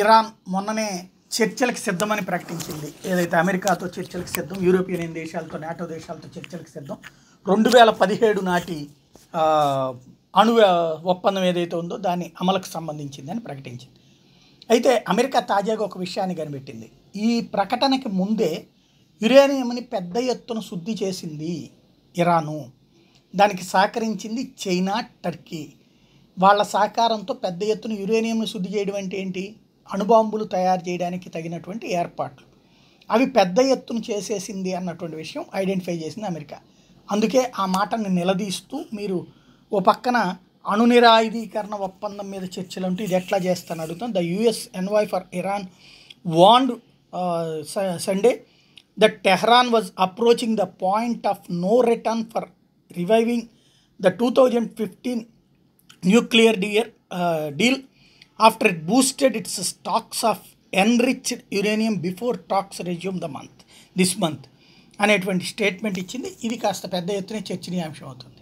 Iran మొన్ననే చర్చలకు సిద్ధమని ప్రకటించింది ఏదైతే అమెరికాతో చర్చలకు సిద్ధం యూరోపియన్ దేశాలతో నాటో దేశాలతో చర్చలకు సిద్ధం రెండు వేల పదిహేడు నాటి అణు ఒప్పందం ఏదైతే ఉందో దాని అమలుకు సంబంధించిందని ప్రకటించింది అయితే అమెరికా తాజాగా ఒక విషయాన్ని కనిపెట్టింది ఈ ప్రకటనకి ముందే యురేనియంని పెద్ద ఎత్తున శుద్ధి చేసింది ఇరాను దానికి సహకరించింది చైనా టర్కీ వాళ్ళ సహకారంతో పెద్ద ఎత్తున యురేనియంని శుద్ధి చేయడం అంటే ఏంటి అణుబాంబులు తయారు చేయడానికి తగినటువంటి ఏర్పాట్లు అవి పెద్ద ఎత్తున చేసేసింది అన్నటువంటి విషయం ఐడెంటిఫై చేసింది అమెరికా అందుకే ఆ మాటను నిలదీస్తూ మీరు ఓ పక్కన అణు నిరాయుధీకరణ ఒప్పందం మీద చర్చలు ఉంటే ఇది ఎట్లా చేస్తాను అడుగుతాం the US envoy for Iran warned Sunday the Tehran was approaching the point of no return for reviving the two thousand fifteen nuclear dear deal ఆఫ్టర్ it boosted its stocks of enriched uranium before talks resume the month this month అనేటువంటి statement ఇచ్చింది ఇది కాస్త పెద్ద ఎత్తున చర్చనీయాంశం అవుతుంది